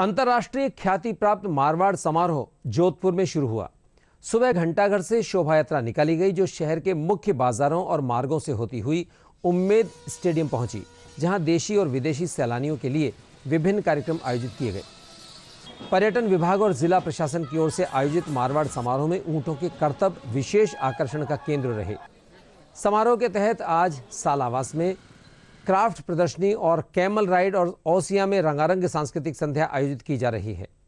अंतर्राष्ट्रीय ख्याति प्राप्त मारवाड़ समारोह जोधपुर में शुरू हुआ सुबह घंटाघर से शोभा यात्रा निकाली गई जो शहर के मुख्य बाजारों और मार्गों से होती हुई उम्मेद स्टेडियम पहुंची जहां देशी और विदेशी सैलानियों के लिए विभिन्न कार्यक्रम आयोजित किए गए पर्यटन विभाग और जिला प्रशासन की ओर से आयोजित मारवाड़ समारोह में ऊँटों के कर्तव्य विशेष आकर्षण का केंद्र रहे समारोह के तहत आज सालावास में क्राफ्ट प्रदर्शनी और कैमल राइड और ओसिया में रंगारंग सांस्कृतिक संध्या आयोजित की जा रही है